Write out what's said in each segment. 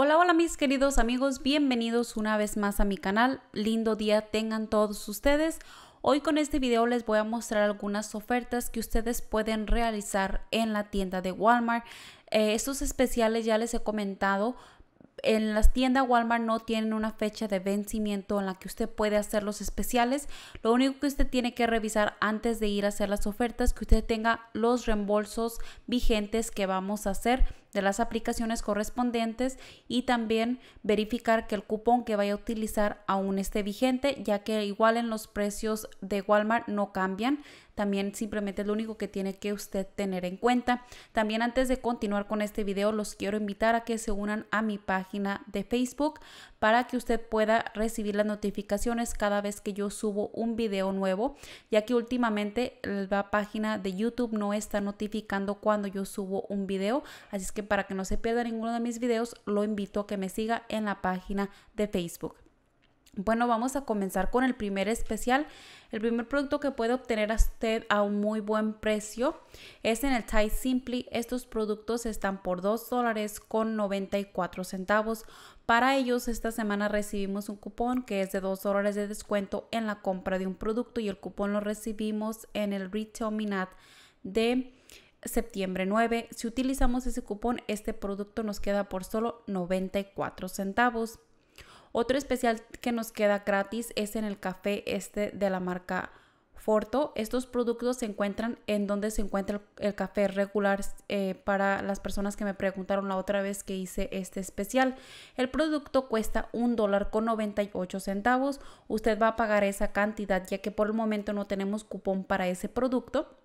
Hola, hola mis queridos amigos, bienvenidos una vez más a mi canal. Lindo día tengan todos ustedes. Hoy con este video les voy a mostrar algunas ofertas que ustedes pueden realizar en la tienda de Walmart. Eh, estos especiales ya les he comentado, en las tiendas Walmart no tienen una fecha de vencimiento en la que usted puede hacer los especiales. Lo único que usted tiene que revisar antes de ir a hacer las ofertas, que usted tenga los reembolsos vigentes que vamos a hacer de las aplicaciones correspondientes y también verificar que el cupón que vaya a utilizar aún esté vigente, ya que igual en los precios de Walmart no cambian. También simplemente es lo único que tiene que usted tener en cuenta. También antes de continuar con este video, los quiero invitar a que se unan a mi página de Facebook para que usted pueda recibir las notificaciones cada vez que yo subo un video nuevo, ya que últimamente la página de YouTube no está notificando cuando yo subo un video. Así que para que no se pierda ninguno de mis videos, lo invito a que me siga en la página de Facebook. Bueno, vamos a comenzar con el primer especial. El primer producto que puede obtener a usted a un muy buen precio es en el Thai Simply. Estos productos están por 2 dólares con 94 centavos. Para ellos, esta semana recibimos un cupón que es de 2 dólares de descuento en la compra de un producto y el cupón lo recibimos en el Retail Minat de septiembre 9. Si utilizamos ese cupón, este producto nos queda por solo 94 centavos. Otro especial que nos queda gratis es en el café este de la marca Forto. Estos productos se encuentran en donde se encuentra el, café regular eh, para las personas que me preguntaron la otra vez que hice este especial. El producto cuesta un dólar con 98 centavos. Usted va a pagar esa cantidad ya que por el momento no tenemos cupón para ese producto.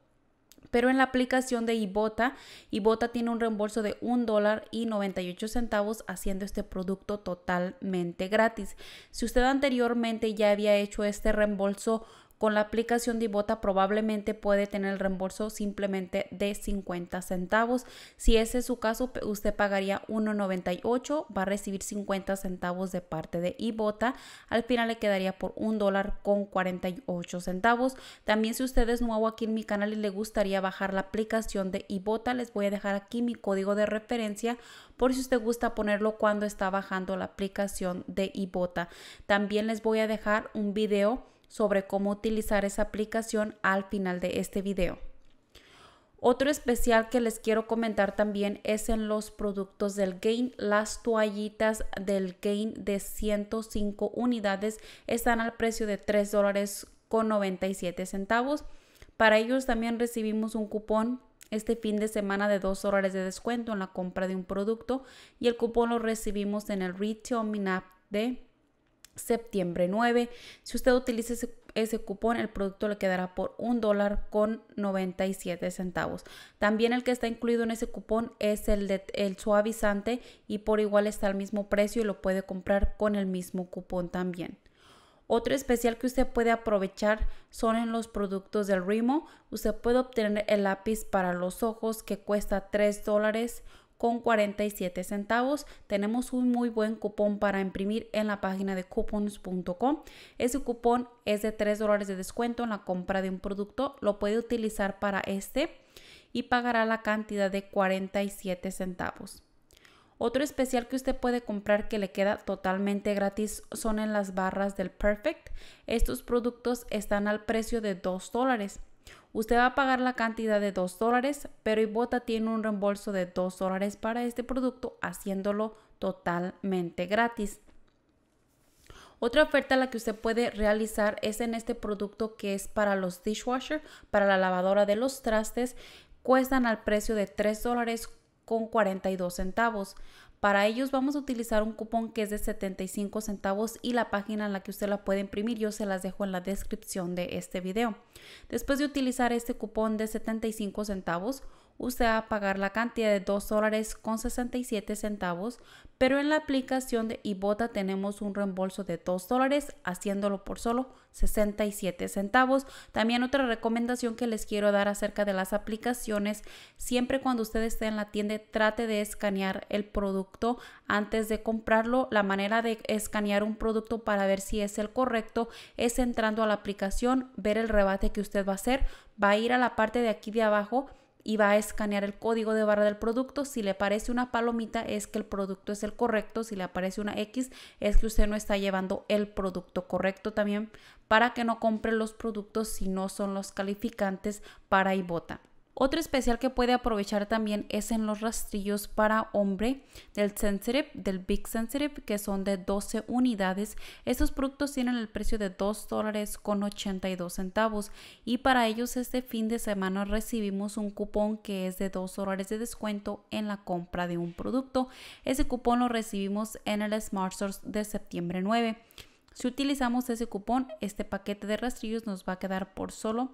Pero en la aplicación de Ibota, Ibota tiene un reembolso de $1.98 y haciendo este producto totalmente gratis. Si usted anteriormente ya había hecho este reembolso con la aplicación de Ibota probablemente puede tener el reembolso simplemente de 50 centavos. Si ese es su caso, usted pagaría 1.98, va a recibir 50 centavos de parte de Ibota. Al final le quedaría por un dólar con 48 centavos. También si usted es nuevo aquí en mi canal y le gustaría bajar la aplicación de Ibota, les voy a dejar aquí mi código de referencia por si usted gusta ponerlo cuando está bajando la aplicación de Ibota. También les voy a dejar un video sobre cómo utilizar esa aplicación al final de este video. Otro especial que les quiero comentar también es en los productos del Gain. Las toallitas del Gain de 105 unidades están al precio de $3.97. dólares con centavos. Para ellos también recibimos un cupón este fin de semana de 2 de descuento en la compra de un producto y el cupón lo recibimos en el Retail Minap de septiembre 9. Si usted utiliza ese, cupón, el producto le quedará por un dólar con 97 centavos. También el que está incluido en ese cupón es el, de, el suavizante y por igual está al mismo precio y lo puede comprar con el mismo cupón también. Otro especial que usted puede aprovechar son en los productos del Rimo. Usted puede obtener el lápiz para los ojos que cuesta 3 dólares con 47 centavos. Tenemos un muy buen cupón para imprimir en la página de coupons.com. Ese cupón es de 3 dólares de descuento en la compra de un producto. Lo puede utilizar para este y pagará la cantidad de 47 centavos. Otro especial que usted puede comprar que le queda totalmente gratis son en las barras del Perfect. Estos productos están al precio de 2 dólares. Usted va a pagar la cantidad de 2 dólares, pero Ibota tiene un reembolso de 2 dólares para este producto, haciéndolo totalmente gratis. Otra oferta la que usted puede realizar es en este producto que es para los dishwasher, para la lavadora de los trastes, cuestan al precio de 3 dólares con 42 centavos. Para ellos vamos a utilizar un cupón que es de 75 centavos y la página en la que usted la puede imprimir yo se las dejo en la descripción de este video. Después de utilizar este cupón de 75 centavos, usted va a pagar la cantidad de 2 dólares con 67 centavos, pero en la aplicación de Ibota tenemos un reembolso de 2 dólares haciéndolo por solo 67 centavos. También otra recomendación que les quiero dar acerca de las aplicaciones, siempre cuando usted esté en la tienda trate de escanear el producto antes de comprarlo. La manera de escanear un producto para ver si es el correcto es entrando a la aplicación, ver el rebate que usted va a hacer, va a ir a la parte de aquí de abajo y va a escanear el código de barra del producto. Si le aparece una palomita es que el producto es el correcto. Si le aparece una X es que usted no está llevando el producto correcto también para que no compre los productos si no son los calificantes para IBOTA. Otro especial que puede aprovechar también es en los rastrillos para hombre del Sensitive, del Big Sensitive, que son de 12 unidades. Estos productos tienen el precio de 2 dólares con 82 centavos y para ellos este fin de semana recibimos un cupón que es de 2 dólares de descuento en la compra de un producto. Ese cupón lo recibimos en el Smart Source de septiembre 9. Si utilizamos ese cupón, este paquete de rastrillos nos va a quedar por solo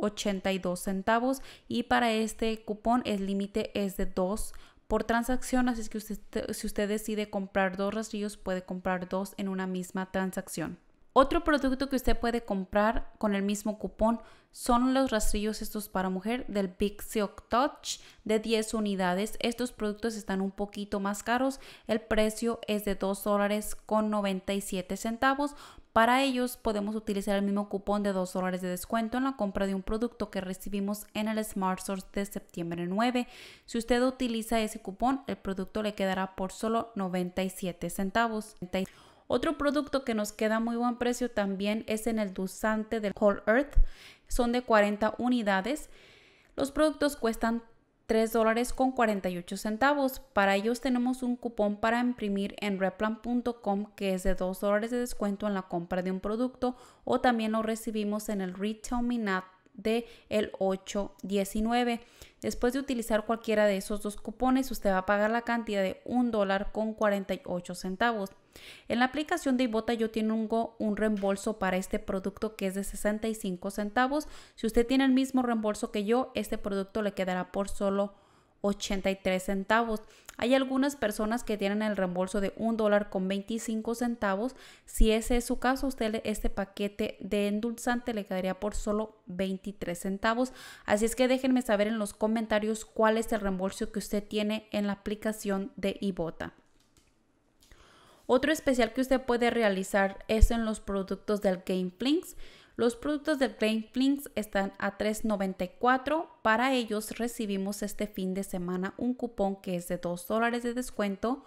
82 centavos y para este cupón el límite es de 2 por transacción, así que si usted decide comprar dos rastrillos puede comprar dos en una misma transacción. Otro producto que usted puede comprar con el mismo cupón son los rastrillos estos para mujer del Big Silk Touch de 10 unidades. Estos productos están un poquito más caros. El precio es de 2 dólares con 97 centavos. Para ellos podemos utilizar el mismo cupón de 2 dólares de descuento en la compra de un producto que recibimos en el Smart Source de septiembre 9. Si usted utiliza ese cupón, el producto le quedará por solo 97 centavos. Otro producto que nos queda muy buen precio también es en el dulzante del Whole Earth. Son de 40 unidades. Los productos cuestan $3.48. dólares con centavos. Para ellos tenemos un cupón para imprimir en replan.com que es de 2 dólares de descuento en la compra de un producto o también lo recibimos en el Retail de el 819. Después de utilizar cualquiera de esos dos cupones, usted va a pagar la cantidad de un dólar con 48 centavos. En la aplicación de Ibota yo tengo un reembolso para este producto que es de 65 centavos. Si usted tiene el mismo reembolso que yo, este producto le quedará por solo 83 centavos. Hay algunas personas que tienen el reembolso de un dólar con 25 centavos. Si ese es su caso, usted este paquete de endulzante le quedaría por solo 23 centavos. Así es que déjenme saber en los comentarios cuál es el reembolso que usted tiene en la aplicación de Ibota. Otro especial que usted puede realizar es en los productos del Game los productos de Flinks están a $3.94. Para ellos recibimos este fin de semana un cupón que es de $2 dólares de descuento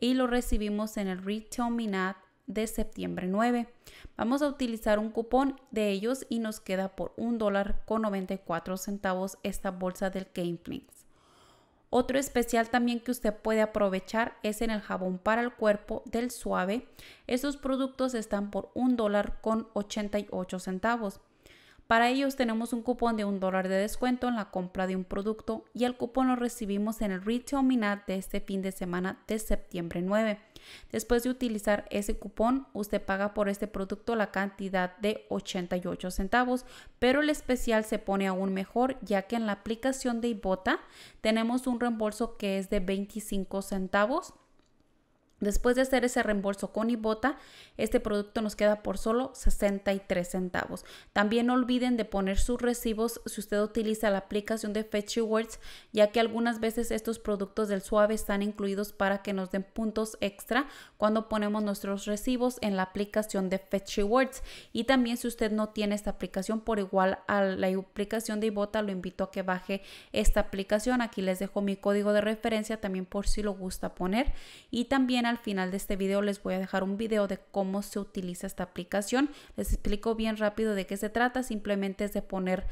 y lo recibimos en el Retail Minat de septiembre 9. Vamos a utilizar un cupón de ellos y nos queda por $1.94 dólar con centavos esta bolsa del Flinks. Otro especial también que usted puede aprovechar es en el jabón para el cuerpo del suave. Esos productos están por un dólar con 88 centavos. Para ellos tenemos un cupón de un dólar de descuento en la compra de un producto y el cupón lo recibimos en el Retail Minat de este fin de semana de septiembre 9. Después de utilizar ese cupón, usted paga por este producto la cantidad de 88 centavos, pero el especial se pone aún mejor ya que en la aplicación de Ibota tenemos un reembolso que es de 25 centavos Después de hacer ese reembolso con Ibota, este producto nos queda por solo 63 centavos. También no olviden de poner sus recibos si usted utiliza la aplicación de Fetch Rewards, ya que algunas veces estos productos del suave están incluidos para que nos den puntos extra cuando ponemos nuestros recibos en la aplicación de Fetch Rewards. Y también si usted no tiene esta aplicación, por igual a la aplicación de Ibota, lo invito a que baje esta aplicación. Aquí les dejo mi código de referencia también por si lo gusta poner. Y también al final de este video les voy a dejar un video de cómo se utiliza esta aplicación. Les explico bien rápido de qué se trata, simplemente es de poner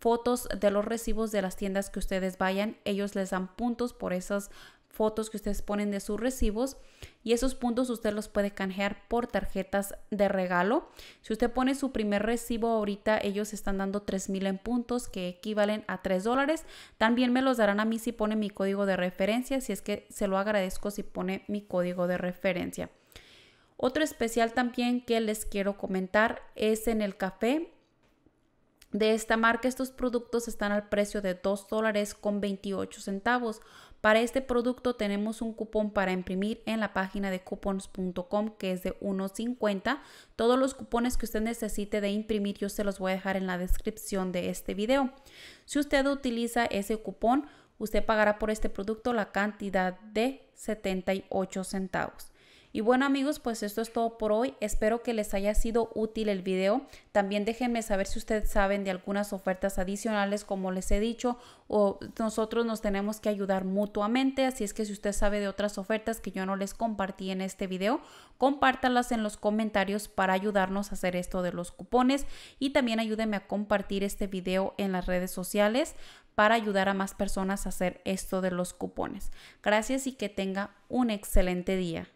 fotos de los recibos de las tiendas que ustedes vayan. Ellos les dan puntos por esas fotos que ustedes ponen de sus recibos y esos puntos usted los puede canjear por tarjetas de regalo. Si usted pone su primer recibo ahorita, ellos están dando 3000 en puntos que equivalen a 3 dólares. También me los darán a mí si pone mi código de referencia, si es que se lo agradezco si pone mi código de referencia. Otro especial también que les quiero comentar es en el café de esta marca. Estos productos están al precio de 2 dólares con 28 centavos. Para este producto tenemos un cupón para imprimir en la página de coupons.com que es de 1.50. Todos los cupones que usted necesite de imprimir yo se los voy a dejar en la descripción de este video. Si usted utiliza ese cupón, usted pagará por este producto la cantidad de 78 centavos. Y bueno amigos, pues esto es todo por hoy. Espero que les haya sido útil el video. También déjenme saber si ustedes saben de algunas ofertas adicionales, como les he dicho, o nosotros nos tenemos que ayudar mutuamente. Así es que si usted sabe de otras ofertas que yo no les compartí en este video, compártalas en los comentarios para ayudarnos a hacer esto de los cupones. Y también ayúdenme a compartir este video en las redes sociales para ayudar a más personas a hacer esto de los cupones. Gracias y que tenga un excelente día.